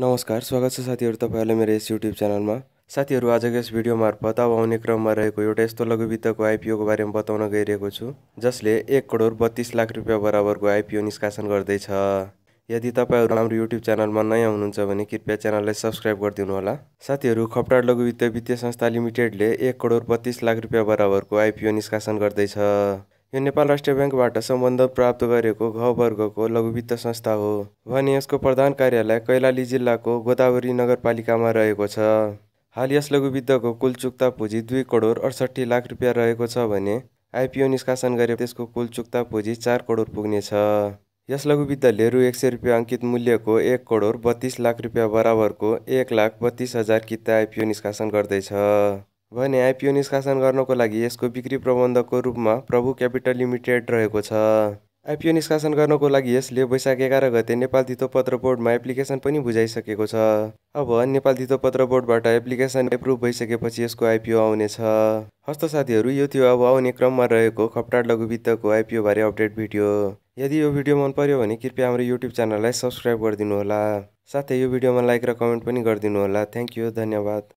नमस्कार स्वागत है छ साथीहरू इस यूट्यूब चैनल में साथी आज आजको यस भिडियो मार्फत अब रहकर क्रममा रहेको लघुवित्त को आईपीओ को बारे में बताने गई जसले एक करोड बत्तीस लाख रुपया बराबर को आइपिओ निष्कासन गर्दैछ यदि तपाईँहरू हाम्रो युट्युब च्यानलमा नयाँ हुनुहुन्छ भने कृपया चैनल सब्सक्राइब कर दून होगा साथी खपटाड लघुवित्त वित्तीय संस्था लिमिटेडले एक करोड बत्तीस लाख रुपया बराबर को आइपिओ निष्कासन गर्दैछ यो नेपाल राष्ट्र ब्याङ्कबाट सम्बन्ध प्राप्त गरेको घ वर्गको लघुवित्त संस्था हो भने यसको प्रधान कार्यालय कैलाली जिल्लाको गोदावरी नगरपालिकामा रहेको छ हाल यस लघुवित्तको कुल चुक्ता पुँजी दुई करोड अडसट्ठी लाख रुपियाँ रहेको छ भने आइपिओ निष्कासन गरे त्यसको कुल चुक्ता पुँजी चार करोड पुग्नेछ यस लघुवित्तले रु एक सय रुपियाँ अङ्कित मूल्यको एक करोड बत्तिस लाख रुपियाँ बराबरको एक लाख बत्तिस हजार किता आइपिओ निष्कासन गर्दैछ भने आइपिओ निष्कासन गर्नको लागि यसको बिक्री प्रबन्धकको रूपमा प्रभु क्यापिटल लिमिटेड रहेको छ आइपिओ निष्कासन गर्नको लागि यसले वैशाख एघार गते नेपाल तितोपत्र बोर्डमा एप्लिकेसन पनि बुझाइसकेको छ अब नेपाल तितोपत्र बोर्डबाट एप्लिकेसन एप्रुभ भइसकेपछि यसको आइपिओ आउनेछ हस्त साथीहरू यो थियो अब आउने क्रममा रहेको खपटाड लघुवित्तको आइपिओबारे अपडेट भिडियो यदि यो भिडियो मन पर्यो भने कृपया हाम्रो युट्युब च्यानललाई सब्सक्राइब गरिदिनु होला साथै यो भिडियोमा लाइक र कमेन्ट पनि गरिदिनु होला थ्याङ्क यू धन्यवाद